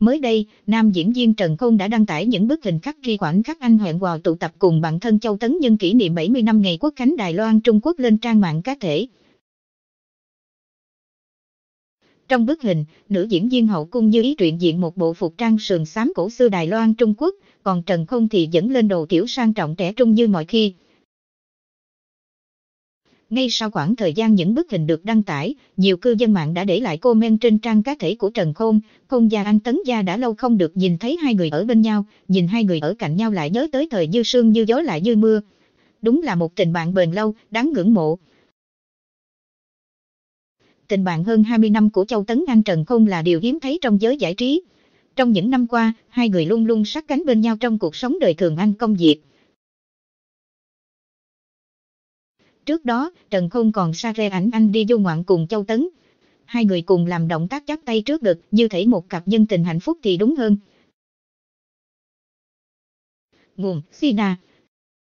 Mới đây, nam diễn viên Trần Khôn đã đăng tải những bức hình khắc ghi khoảnh khắc anh hẹn hò tụ tập cùng bạn thân Châu Tấn nhân kỷ niệm 70 năm ngày quốc khánh Đài Loan Trung Quốc lên trang mạng cá thể. Trong bức hình, nữ diễn viên hậu cung như ý truyện diện một bộ phục trang sườn xám cổ xưa Đài Loan Trung Quốc, còn Trần Khôn thì dẫn lên đồ tiểu sang trọng trẻ trung như mọi khi. Ngay sau khoảng thời gian những bức hình được đăng tải, nhiều cư dân mạng đã để lại comment trên trang cá thể của Trần Khôn. Khôn gia Anh Tấn gia đã lâu không được nhìn thấy hai người ở bên nhau, nhìn hai người ở cạnh nhau lại nhớ tới thời như sương như gió lại như mưa. Đúng là một tình bạn bền lâu, đáng ngưỡng mộ. Tình bạn hơn 20 năm của Châu Tấn Anh Trần Khôn là điều hiếm thấy trong giới giải trí. Trong những năm qua, hai người luôn luôn sát cánh bên nhau trong cuộc sống đời thường anh công việc. Trước đó, Trần Khôn còn xa re ảnh anh đi du ngoạn cùng Châu Tấn. Hai người cùng làm động tác chắp tay trước ngực, như thể một cặp nhân tình hạnh phúc thì đúng hơn. Nguồn, Sina,